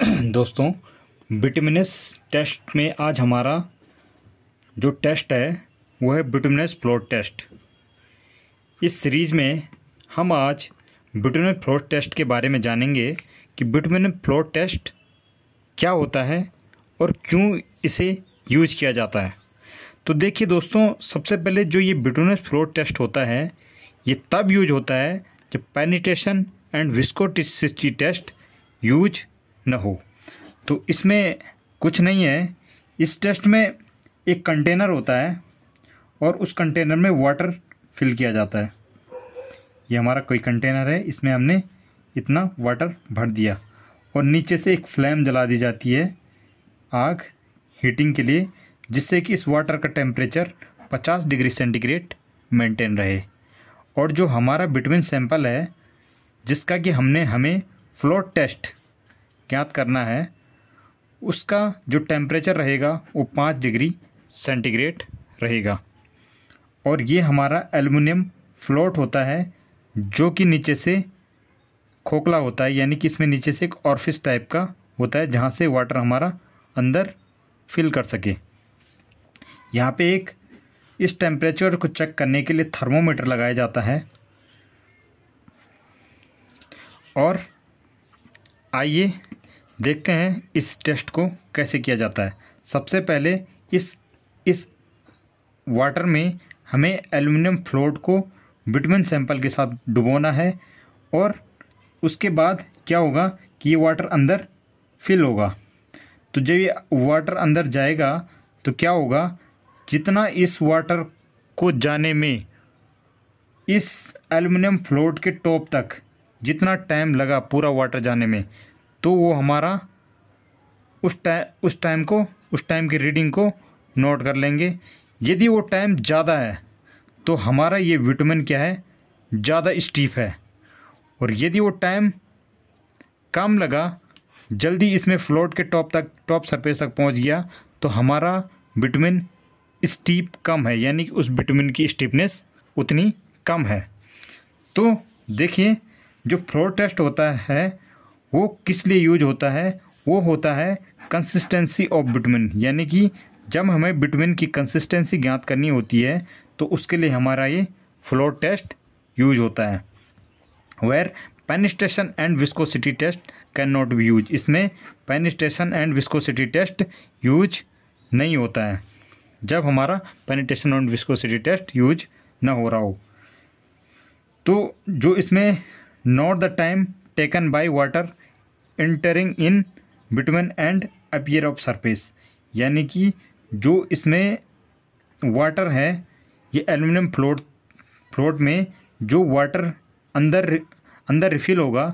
दोस्तों bituminous test में आज हमारा जो टेस्ट है वो है बिटमिनस फ्लोर टेस्ट इस सीरीज़ में हम आज विटामिन फ्लोर टेस्ट के बारे में जानेंगे कि बिटमिन फ्लोर टेस्ट क्या होता है और क्यों इसे यूज किया जाता है तो देखिए दोस्तों सबसे पहले जो ये बिटमिनस फ्लोर टेस्ट होता है ये तब यूज होता है जब penetration and viscosity test use न हो तो इसमें कुछ नहीं है इस टेस्ट में एक कंटेनर होता है और उस कंटेनर में वाटर फिल किया जाता है ये हमारा कोई कंटेनर है इसमें हमने इतना वाटर भर दिया और नीचे से एक फ्लेम जला दी जाती है आग हीटिंग के लिए जिससे कि इस वाटर का टेम्परेचर 50 डिग्री सेंटीग्रेड मेंटेन रहे और जो हमारा बिटविन सैंपल है जिसका कि हमने हमें फ्लोट टेस्ट ज्ञात करना है उसका जो टेम्परेचर रहेगा वो पाँच डिग्री सेंटीग्रेड रहेगा और ये हमारा एलुमिनियम फ्लोट होता है जो कि नीचे से खोखला होता है यानी कि इसमें नीचे से एक ऑर्फिस टाइप का होता है जहाँ से वाटर हमारा अंदर फिल कर सके यहाँ पे एक इस टेम्परेचर को चेक करने के लिए थर्मोमीटर लगाया जाता है और आइए देखते हैं इस टेस्ट को कैसे किया जाता है सबसे पहले इस इस वाटर में हमें एल्युमिनियम फ्लोट को विटमिन सैंपल के साथ डुबोना है और उसके बाद क्या होगा कि ये वाटर अंदर फिल होगा तो जब ये वाटर अंदर जाएगा तो क्या होगा जितना इस वाटर को जाने में इस एल्युमिनियम फ्लोट के टॉप तक जितना टाइम लगा पूरा वाटर जाने में तो वो हमारा उस टाइम उस टाइम को उस टाइम की रीडिंग को नोट कर लेंगे यदि वो टाइम ज़्यादा है तो हमारा ये विटामिन क्या है ज़्यादा स्टीफ है और यदि वो टाइम कम लगा जल्दी इसमें फ्लोट के टॉप तक टॉप सरफेस तक पहुंच गया तो हमारा विटामिन स्टीप कम है यानी कि उस विटामिन की स्टीपनेस उतनी कम है तो देखिए जो फ्लोट टेस्ट होता है वो किस लिए यूज होता है वो होता है कंसिस्टेंसी ऑफ बिटमिन यानी कि जब हमें बिटमिन की कंसिस्टेंसी ज्ञात करनी होती है तो उसके लिए हमारा ये फ्लो टेस्ट यूज होता है where penetration and viscosity test can not be use इसमें penetration and viscosity test use नहीं होता है जब हमारा penetration and viscosity test use ना हो रहा हो तो जो इसमें not the time taken by water entering in between and appear of surface यानी कि जो इसमें वाटर है ये एलुमिनियम फ्लोट फ्लोट में जो वाटर अंदर अंदर रिफ़िल होगा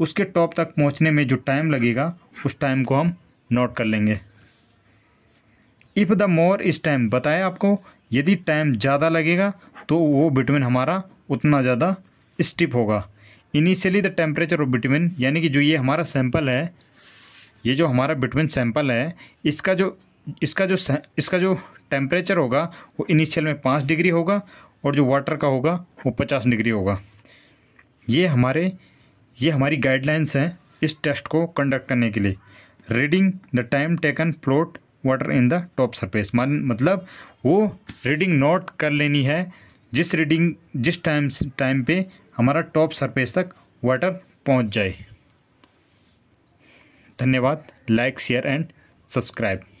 उसके टॉप तक पहुंचने में जो टाइम लगेगा उस टाइम को हम नोट कर लेंगे इफ़ द मोर इस टाइम बताया आपको यदि टाइम ज़्यादा लगेगा तो वो बिटवीन हमारा उतना ज़्यादा स्टिप होगा initially the temperature of bitumen यानी कि जो ये हमारा सैंपल है ये जो हमारा बिटविन सैंपल है इसका जो इसका जो इसका जो टेम्परेचर होगा वो इनिशियल में पाँच डिग्री होगा और जो वाटर का होगा वो पचास डिग्री होगा ये हमारे ये हमारी गाइडलाइंस हैं इस टेस्ट को कंडक्ट करने के लिए reading the time taken float water in the top surface मान मतलब वो रीडिंग नोट कर लेनी है जिस रीडिंग जिस टाइम टाइम पे हमारा टॉप सरफेस तक वाटर पहुंच जाए धन्यवाद लाइक शेयर एंड सब्सक्राइब